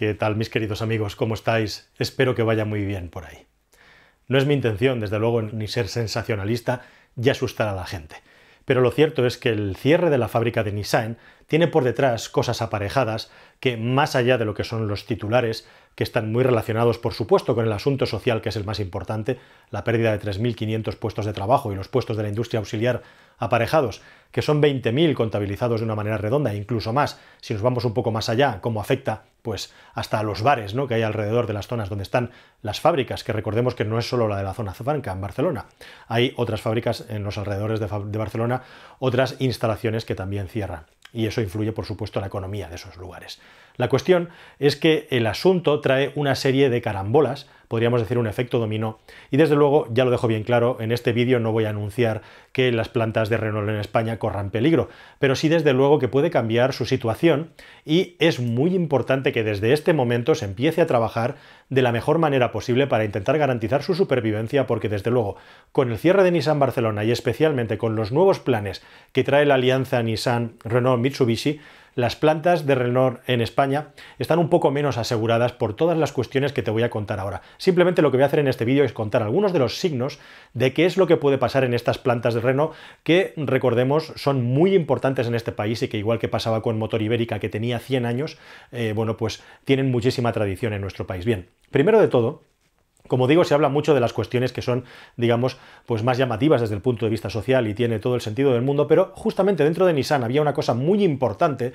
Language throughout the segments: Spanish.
¿Qué tal mis queridos amigos? ¿Cómo estáis? Espero que vaya muy bien por ahí. No es mi intención, desde luego, ni ser sensacionalista y asustar a la gente. Pero lo cierto es que el cierre de la fábrica de Nissan tiene por detrás cosas aparejadas que, más allá de lo que son los titulares, que están muy relacionados, por supuesto, con el asunto social, que es el más importante, la pérdida de 3.500 puestos de trabajo y los puestos de la industria auxiliar aparejados, que son 20.000 contabilizados de una manera redonda, e incluso más, si nos vamos un poco más allá, cómo afecta pues hasta a los bares ¿no? que hay alrededor de las zonas donde están las fábricas, que recordemos que no es solo la de la zona franca en Barcelona, hay otras fábricas en los alrededores de, de Barcelona, otras instalaciones que también cierran, y eso influye por supuesto en la economía de esos lugares. La cuestión es que el asunto trae una serie de carambolas, podríamos decir un efecto dominó, y desde luego, ya lo dejo bien claro, en este vídeo no voy a anunciar que las plantas de Renault en España corran peligro, pero sí desde luego que puede cambiar su situación y es muy importante que desde este momento se empiece a trabajar de la mejor manera posible para intentar garantizar su supervivencia, porque desde luego, con el cierre de Nissan Barcelona y especialmente con los nuevos planes que trae la alianza Nissan-Renault-Mitsubishi, las plantas de Renault en España están un poco menos aseguradas por todas las cuestiones que te voy a contar ahora. Simplemente lo que voy a hacer en este vídeo es contar algunos de los signos de qué es lo que puede pasar en estas plantas de Renault que, recordemos, son muy importantes en este país y que igual que pasaba con Motor Ibérica que tenía 100 años, eh, bueno, pues tienen muchísima tradición en nuestro país. Bien, primero de todo, como digo, se habla mucho de las cuestiones que son, digamos, pues más llamativas desde el punto de vista social y tiene todo el sentido del mundo, pero justamente dentro de Nissan había una cosa muy importante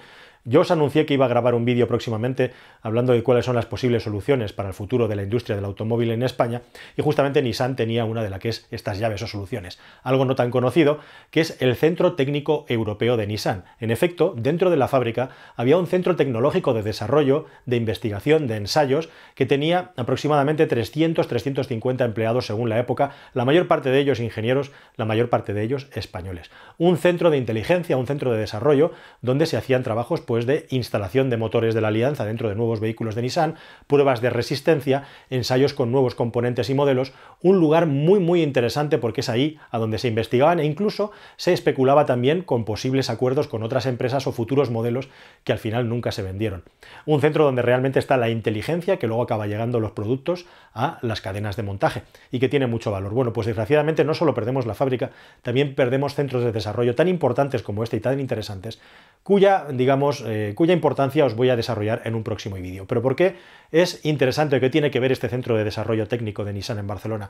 yo os anuncié que iba a grabar un vídeo próximamente hablando de cuáles son las posibles soluciones para el futuro de la industria del automóvil en España y justamente Nissan tenía una de las que es estas llaves o soluciones. Algo no tan conocido que es el Centro Técnico Europeo de Nissan. En efecto, dentro de la fábrica había un centro tecnológico de desarrollo, de investigación, de ensayos que tenía aproximadamente 300-350 empleados según la época, la mayor parte de ellos ingenieros, la mayor parte de ellos españoles. Un centro de inteligencia, un centro de desarrollo donde se hacían trabajos pues, de instalación de motores de la alianza dentro de nuevos vehículos de Nissan, pruebas de resistencia, ensayos con nuevos componentes y modelos, un lugar muy muy interesante porque es ahí a donde se investigaban e incluso se especulaba también con posibles acuerdos con otras empresas o futuros modelos que al final nunca se vendieron. Un centro donde realmente está la inteligencia que luego acaba llegando los productos a las cadenas de montaje y que tiene mucho valor. Bueno, pues desgraciadamente no solo perdemos la fábrica, también perdemos centros de desarrollo tan importantes como este y tan interesantes, cuya, digamos, eh, cuya importancia os voy a desarrollar en un próximo vídeo. Pero ¿por qué es interesante que tiene que ver este centro de desarrollo técnico de Nissan en Barcelona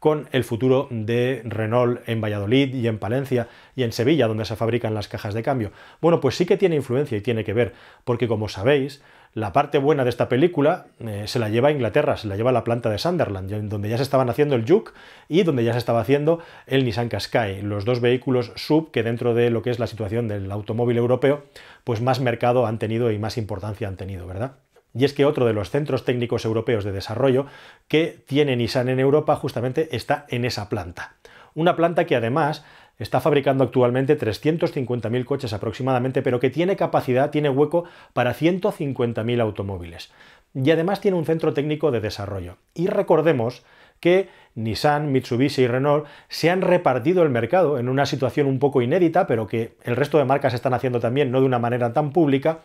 con el futuro de Renault en Valladolid y en Palencia y en Sevilla, donde se fabrican las cajas de cambio? Bueno, pues sí que tiene influencia y tiene que ver, porque como sabéis, la parte buena de esta película eh, se la lleva a Inglaterra, se la lleva a la planta de Sunderland, donde ya se estaban haciendo el Juke y donde ya se estaba haciendo el Nissan Qashqai, los dos vehículos sub que dentro de lo que es la situación del automóvil europeo, pues más mercado han tenido y más importancia han tenido, ¿verdad? Y es que otro de los centros técnicos europeos de desarrollo que tiene Nissan en Europa justamente está en esa planta. Una planta que además está fabricando actualmente 350.000 coches aproximadamente, pero que tiene capacidad, tiene hueco para 150.000 automóviles. Y además tiene un centro técnico de desarrollo. Y recordemos que Nissan, Mitsubishi y Renault se han repartido el mercado en una situación un poco inédita, pero que el resto de marcas están haciendo también, no de una manera tan pública,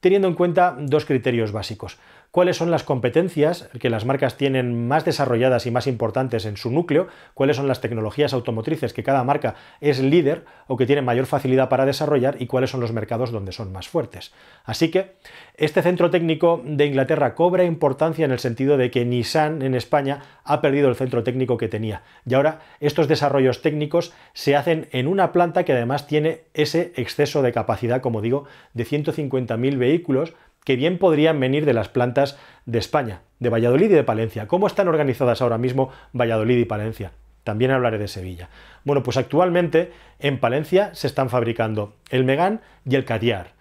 teniendo en cuenta dos criterios básicos cuáles son las competencias que las marcas tienen más desarrolladas y más importantes en su núcleo, cuáles son las tecnologías automotrices que cada marca es líder o que tiene mayor facilidad para desarrollar y cuáles son los mercados donde son más fuertes. Así que este centro técnico de Inglaterra cobra importancia en el sentido de que Nissan en España ha perdido el centro técnico que tenía y ahora estos desarrollos técnicos se hacen en una planta que además tiene ese exceso de capacidad, como digo, de 150.000 vehículos que bien podrían venir de las plantas de España, de Valladolid y de Palencia. ¿Cómo están organizadas ahora mismo Valladolid y Palencia? También hablaré de Sevilla. Bueno, pues actualmente en Palencia se están fabricando el Megán y el Cadiar,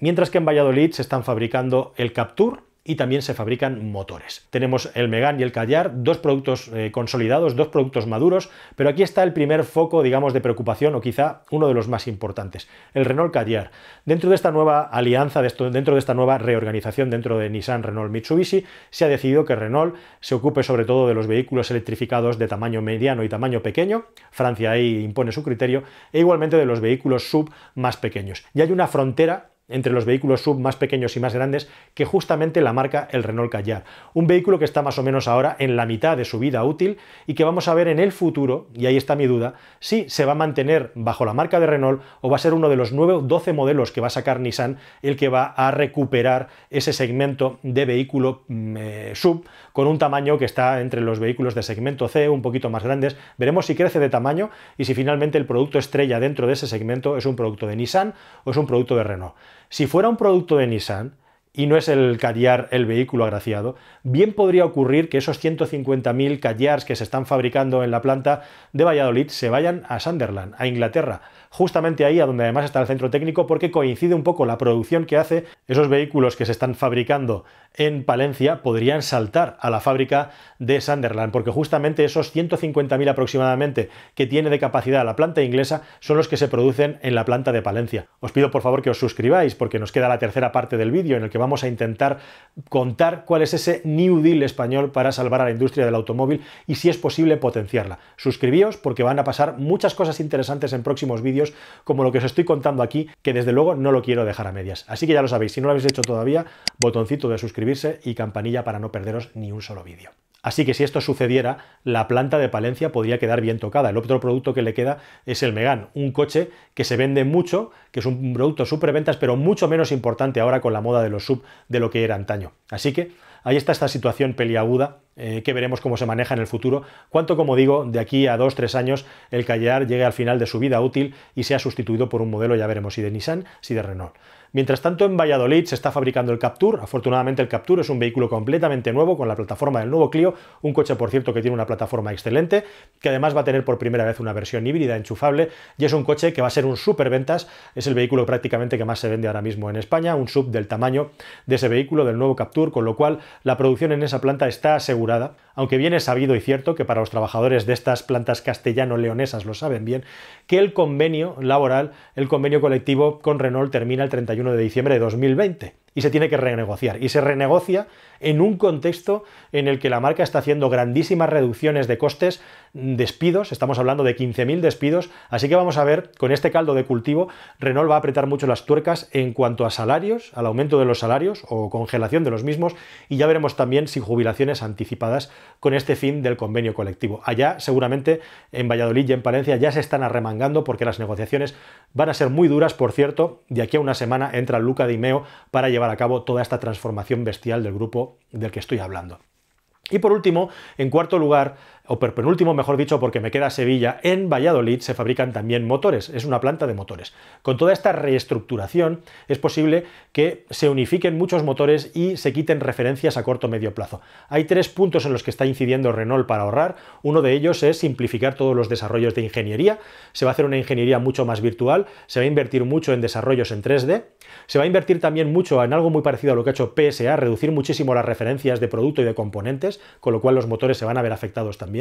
mientras que en Valladolid se están fabricando el Captur y también se fabrican motores. Tenemos el Megan y el Callar, dos productos eh, consolidados, dos productos maduros, pero aquí está el primer foco, digamos, de preocupación o quizá uno de los más importantes, el Renault Callar. Dentro de esta nueva alianza, dentro de esta nueva reorganización dentro de Nissan, Renault, Mitsubishi, se ha decidido que Renault se ocupe sobre todo de los vehículos electrificados de tamaño mediano y tamaño pequeño, Francia ahí impone su criterio, e igualmente de los vehículos sub más pequeños. Y hay una frontera entre los vehículos sub más pequeños y más grandes que justamente la marca el Renault Callar. Un vehículo que está más o menos ahora en la mitad de su vida útil y que vamos a ver en el futuro, y ahí está mi duda, si se va a mantener bajo la marca de Renault o va a ser uno de los 9 o 12 modelos que va a sacar Nissan el que va a recuperar ese segmento de vehículo mm, eh, sub con un tamaño que está entre los vehículos de segmento C, un poquito más grandes. Veremos si crece de tamaño y si finalmente el producto estrella dentro de ese segmento es un producto de Nissan o es un producto de Renault. Si fuera un producto de Nissan, y no es el callar el vehículo agraciado, bien podría ocurrir que esos 150.000 callars que se están fabricando en la planta de Valladolid se vayan a Sunderland, a Inglaterra, justamente ahí a donde además está el centro técnico porque coincide un poco la producción que hace. Esos vehículos que se están fabricando en Palencia podrían saltar a la fábrica de Sunderland porque justamente esos 150.000 aproximadamente que tiene de capacidad la planta inglesa son los que se producen en la planta de Palencia. Os pido por favor que os suscribáis porque nos queda la tercera parte del vídeo en el que vamos a intentar contar cuál es ese New Deal español para salvar a la industria del automóvil y si es posible potenciarla. Suscribíos porque van a pasar muchas cosas interesantes en próximos vídeos como lo que os estoy contando aquí, que desde luego no lo quiero dejar a medias. Así que ya lo sabéis, si no lo habéis hecho todavía, botoncito de suscribirse y campanilla para no perderos ni un solo vídeo. Así que si esto sucediera, la planta de Palencia podría quedar bien tocada. El otro producto que le queda es el Megan, un coche que se vende mucho, que es un producto ventas pero mucho menos importante ahora con la moda de los sub de lo que era antaño. Así que Ahí está esta situación peliaguda eh, que veremos cómo se maneja en el futuro, cuánto, como digo, de aquí a dos, tres años el Callar llegue al final de su vida útil y sea sustituido por un modelo, ya veremos, si de Nissan, si de Renault. Mientras tanto, en Valladolid se está fabricando el Captur. Afortunadamente, el Captur es un vehículo completamente nuevo con la plataforma del nuevo Clio, un coche, por cierto, que tiene una plataforma excelente, que además va a tener por primera vez una versión híbrida enchufable y es un coche que va a ser un superventas. Es el vehículo prácticamente que más se vende ahora mismo en España, un sub del tamaño de ese vehículo, del nuevo Captur, con lo cual la producción en esa planta está asegurada, aunque bien es sabido y cierto que para los trabajadores de estas plantas castellano-leonesas lo saben bien, que el convenio laboral, el convenio colectivo con Renault termina el 31 de diciembre de 2020 y se tiene que renegociar. Y se renegocia en un contexto en el que la marca está haciendo grandísimas reducciones de costes, despidos, estamos hablando de 15.000 despidos, así que vamos a ver, con este caldo de cultivo, Renault va a apretar mucho las tuercas en cuanto a salarios, al aumento de los salarios o congelación de los mismos, y ya veremos también si jubilaciones anticipadas con este fin del convenio colectivo. Allá seguramente en Valladolid y en Palencia ya se están arremangando porque las negociaciones van a ser muy duras, por cierto, de aquí a una semana entra Luca Dimeo para llevar a cabo toda esta transformación bestial del grupo del que estoy hablando. Y por último, en cuarto lugar, o penúltimo, mejor dicho, porque me queda Sevilla, en Valladolid se fabrican también motores, es una planta de motores. Con toda esta reestructuración es posible que se unifiquen muchos motores y se quiten referencias a corto medio plazo. Hay tres puntos en los que está incidiendo Renault para ahorrar. Uno de ellos es simplificar todos los desarrollos de ingeniería. Se va a hacer una ingeniería mucho más virtual, se va a invertir mucho en desarrollos en 3D, se va a invertir también mucho en algo muy parecido a lo que ha hecho PSA, reducir muchísimo las referencias de producto y de componentes, con lo cual los motores se van a ver afectados también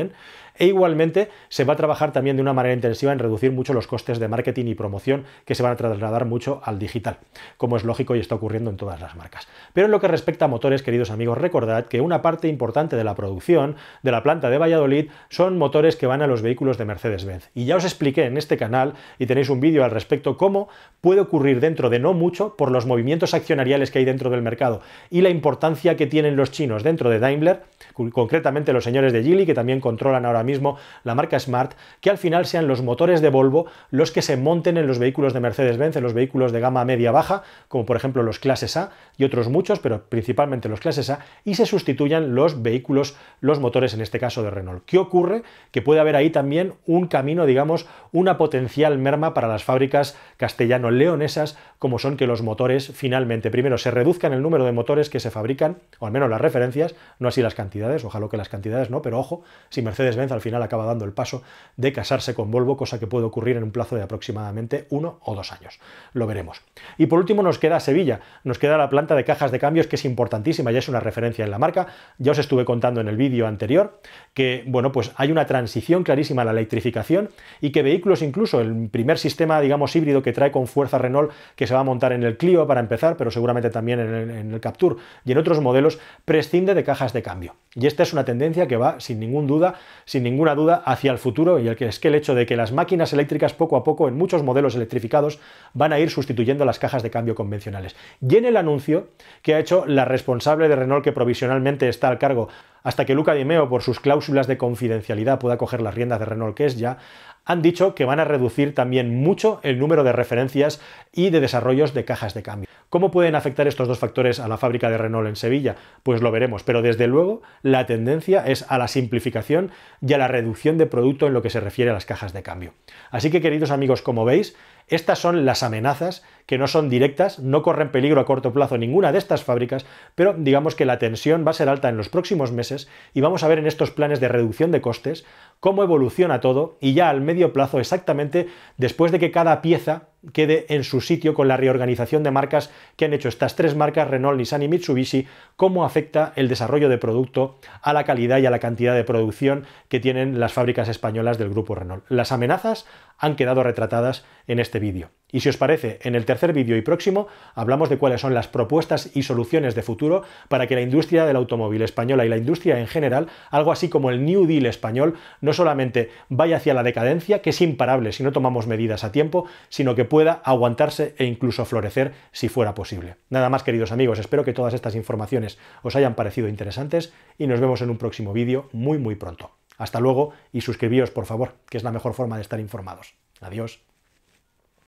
e igualmente se va a trabajar también de una manera intensiva en reducir mucho los costes de marketing y promoción que se van a trasladar mucho al digital, como es lógico y está ocurriendo en todas las marcas. Pero en lo que respecta a motores, queridos amigos, recordad que una parte importante de la producción de la planta de Valladolid son motores que van a los vehículos de Mercedes-Benz. Y ya os expliqué en este canal, y tenéis un vídeo al respecto, cómo puede ocurrir dentro de no mucho por los movimientos accionariales que hay dentro del mercado y la importancia que tienen los chinos dentro de Daimler, concretamente los señores de Gili, que también controlan ahora mismo la marca Smart, que al final sean los motores de Volvo los que se monten en los vehículos de Mercedes-Benz, en los vehículos de gama media-baja, como por ejemplo los clases A y otros muchos, pero principalmente los clases A, y se sustituyan los vehículos, los motores en este caso de Renault. ¿Qué ocurre? Que puede haber ahí también un camino, digamos, una potencial merma para las fábricas castellano-leonesas, como son que los motores finalmente, primero, se reduzcan el número de motores que se fabrican, o al menos las referencias, no así las cantidades, ojalá que las cantidades no, pero ojo, si Mercedes-Benz al final acaba dando el paso de casarse con Volvo, cosa que puede ocurrir en un plazo de aproximadamente uno o dos años. Lo veremos. Y por último nos queda Sevilla, nos queda la planta de cajas de cambios que es importantísima, ya es una referencia en la marca, ya os estuve contando en el vídeo anterior que, bueno, pues hay una transición clarísima a la electrificación y que vehículos incluso, el primer sistema, digamos, híbrido que trae con fuerza Renault, que se va a montar en el Clio para empezar, pero seguramente también en el, en el Captur y en otros modelos, prescinde de cajas de cambio. Y esta es una tendencia que va, sin ningún duda, sin ninguna duda, hacia el futuro, y el que es que el hecho de que las máquinas eléctricas poco a poco en muchos modelos electrificados van a ir sustituyendo las cajas de cambio convencionales. Y en el anuncio que ha hecho la responsable de Renault que provisionalmente está al cargo hasta que Luca Di Meo, por sus cláusulas de confidencialidad, pueda coger las riendas de Renault que es ya han dicho que van a reducir también mucho el número de referencias y de desarrollos de cajas de cambio. ¿Cómo pueden afectar estos dos factores a la fábrica de Renault en Sevilla? Pues lo veremos, pero desde luego la tendencia es a la simplificación y a la reducción de producto en lo que se refiere a las cajas de cambio. Así que queridos amigos, como veis, estas son las amenazas que no son directas, no corren peligro a corto plazo ninguna de estas fábricas, pero digamos que la tensión va a ser alta en los próximos meses y vamos a ver en estos planes de reducción de costes cómo evoluciona todo y ya al medio plazo exactamente después de que cada pieza quede en su sitio con la reorganización de marcas que han hecho estas tres marcas, Renault, Nissan y Mitsubishi, cómo afecta el desarrollo de producto a la calidad y a la cantidad de producción que tienen las fábricas españolas del grupo Renault. Las amenazas han quedado retratadas en este vídeo. Y si os parece, en el tercer vídeo y próximo hablamos de cuáles son las propuestas y soluciones de futuro para que la industria del automóvil española y la industria en general, algo así como el New Deal español, no solamente vaya hacia la decadencia, que es imparable si no tomamos medidas a tiempo, sino que pueda aguantarse e incluso florecer si fuera posible. Nada más queridos amigos, espero que todas estas informaciones os hayan parecido interesantes y nos vemos en un próximo vídeo muy muy pronto. Hasta luego y suscribíos por favor, que es la mejor forma de estar informados. Adiós.